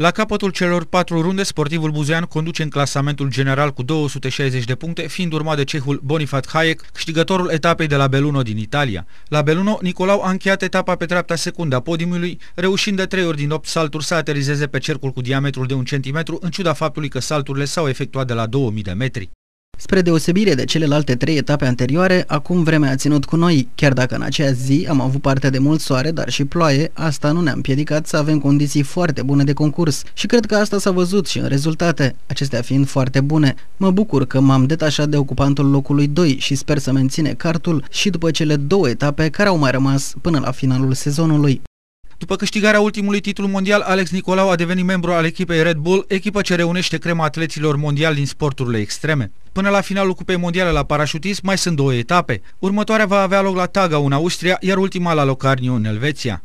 La capătul celor patru runde, sportivul buzean conduce în clasamentul general cu 260 de puncte, fiind urmat de cehul Bonifat Hayek, câștigătorul etapei de la Belluno din Italia. La Belluno, Nicolau a încheiat etapa pe treapta secundă a podiumului, reușind de trei ori din 8 salturi să aterizeze pe cercul cu diametrul de un centimetru, în ciuda faptului că salturile s-au efectuat de la 2000 de metri. Spre deosebire de celelalte trei etape anterioare, acum vremea a ținut cu noi. Chiar dacă în acea zi am avut parte de mult soare, dar și ploaie, asta nu ne-a împiedicat să avem condiții foarte bune de concurs. Și cred că asta s-a văzut și în rezultate, acestea fiind foarte bune. Mă bucur că m-am detașat de ocupantul locului 2 și sper să menține cartul și după cele două etape care au mai rămas până la finalul sezonului. După câștigarea ultimului titlu mondial, Alex Nicolau a devenit membru al echipei Red Bull, echipă ce reunește crema atleților mondiali din sporturile extreme. Până la finalul Cupei Mondiale la parașutism mai sunt două etape. Următoarea va avea loc la Taga în Austria, iar ultima la Locarniu în Elveția.